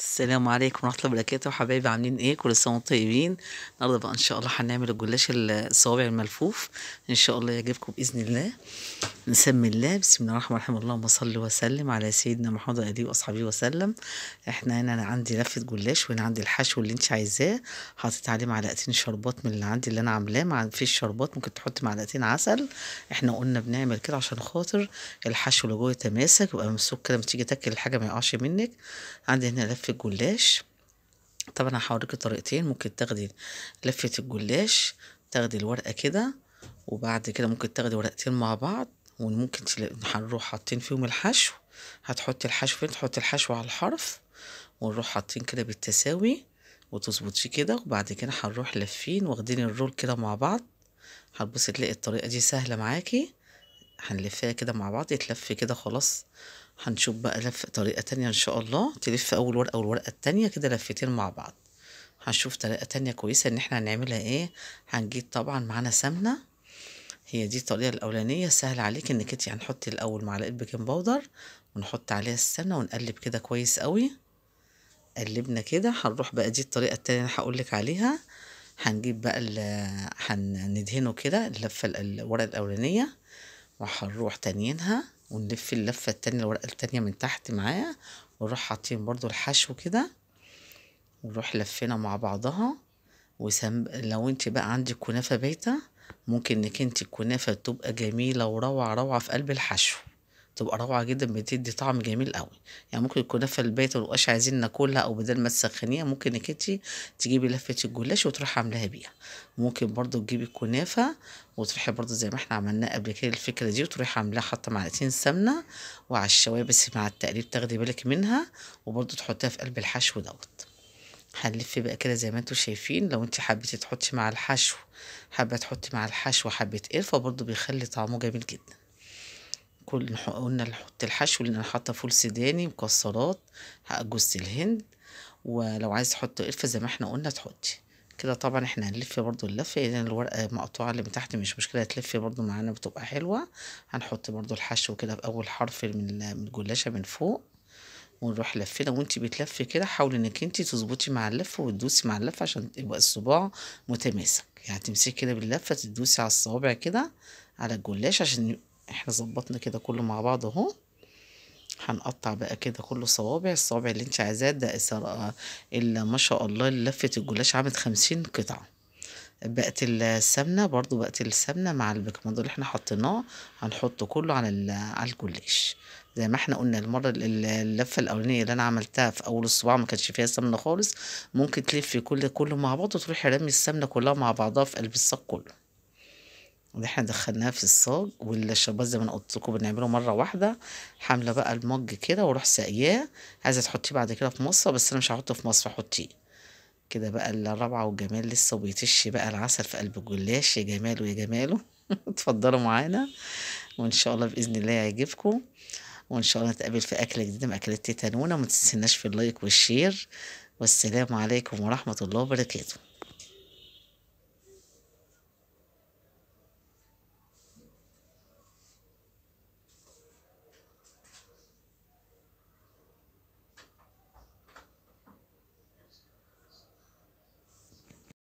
السلام عليكم ورحمة الله وبركاته حبايبي عاملين ايه كل سنة وانتم طيبين النهارده بقى ان شاء الله هنعمل الجلاش الصوابع الملفوف ان شاء الله يعجبكم باذن الله نسمي الله بسم الله الرحمن الرحيم اللهم صل وسلم على سيدنا محمد وعلى واصحابه وسلم احنا هنا انا عندي لفة جلاش وهنا عندي الحشو اللي انت عايزاه حاطط عليه معلقتين شربات من اللي عندي اللي انا عاملاه ما فيش شربات ممكن تحط معلقتين عسل احنا قلنا بنعمل كده عشان خاطر الحشو اللي جوه يتماسك يبقى ممسوك كده لما تيجي تاكل الحاجة ما يقعش منك عندي هنا لفة في الجلاش طبعا هحوريكي طريقتين ممكن تاخدي لفة الجلاش تاخدي الورقة كده وبعد كده ممكن تاخدي ورقتين مع بعض وممكن هنروح حاطين فيهم الحشو هتحطي الحشو فين تحطي الحشو على الحرف ونروح حاطين كده بالتساوي وتظبطش كده وبعد كده هنروح لافين واخدين الرول كده مع بعض هتبصي تلاقي الطريقة دي سهلة معاكي هنلفها كده مع بعض يتلف كده خلاص هنشوف بقى لف طريقة تانية إن شاء الله تلف أول ورقة والورقة التانية كده لفتين مع بعض هنشوف طريقة تانية كويسة إن احنا هنعملها إيه هنجيب طبعا معانا سمنة هي دي الطريقة الأولانية سهل عليك إنك انتي يعني هنحطي الأول معلقة بيكنج باودر ونحط عليها السمنة ونقلب كده كويس قوي قلبنا كده هنروح بقى دي الطريقة التانية اللي هقولك عليها هنجيب بقى هندهنه كده اللفة الورقة الأولانية وهنروح تانيينها ونلف اللفة التانية الورقة التانية من تحت معايا ونروح حاطين برضو الحشو كده ونروح لفينا مع بعضها وسم... لو انت بقى عندك كنافة بايتة ممكن انك انت الكنافة تبقى جميلة وروعة روعة في قلب الحشو تبقى روعه جدا بتدي طعم جميل قوي يعني ممكن الكنافه في البيت ومبقاش عايزين ناكلها او بدل ما تسخنيها ممكن انك انتي تجيبي لفه الجلاش وتروحي عاملاها بيها ممكن برضو تجيبي الكنافه وتروحي برضو زي ما احنا عملناه قبل كده الفكره دي وتروحي عاملاها حاطه معلقتين سمنه وعلى الشوابس مع التقليب تاخدي بالك منها وبرضو تحطيها في قلب الحشو دوت هنلف بقى كده زي ما انتوا شايفين لو انت حبيتي تحطي مع الحشو حابه تحطي مع الحشو حبه قرفه برضو بيخلي طعمه جميل جدا كل قلنا نحط الحشو اللي انا حاطه فول سوداني مكسرات جوز الهند ولو عايز تحط قرفه زي ما احنا قلنا تحطي كده طبعا احنا هنلف برضو اللفه لان الورقه مقطوعه اللي من تحت مش مشكله هتلف برضو معانا بتبقى حلوه هنحط برضو الحشو كده في اول حرف من الجلاشه من فوق ونروح لفينا وانت بتلفي كده حاولي انك انت تظبطي مع اللف وتدوسي مع اللف عشان يبقى الصباع متماسك يعني تمسكي كده باللفه تدوسي على الصوابع كده على الجلاش عشان احنا ظبطنا كده كله مع بعض اهو هنقطع بقى كده كله صوابع الصوابع اللي انت عايزاه ده اللي ما شاء الله لفه الجلاش عامل خمسين قطعه بقت السمنه برضو بقت السمنه مع البكمادو اللي احنا حطيناه هنحطه كله على على الجلاش زي ما احنا قلنا المره اللفه الاولانيه اللي انا عملتها في اول الصباع ما كانش فيها سمنه خالص ممكن تلفي كل كله مع بعض تروحي رامي السمنه كلها مع بعضها في قلب الصاج كله احنا دخلناها في الصاج والشربات زي ما انا قلت لكم بنعمله مره واحده حامله بقى المج كده واروح ساقياه عايزه تحطيه بعد كده في مصفى بس انا مش هحطه في مصفى احطيه كده بقى الرابعه وجمال لسه بيتش بقى العسل في قلب الجلاش يا جماله يا جماله اتفضلوا معانا وان شاء الله باذن الله يعجبكم وان شاء الله نتقابل في اكله جديده من اكلات تيتا ما تنسناش في اللايك والشير والسلام عليكم ورحمه الله وبركاته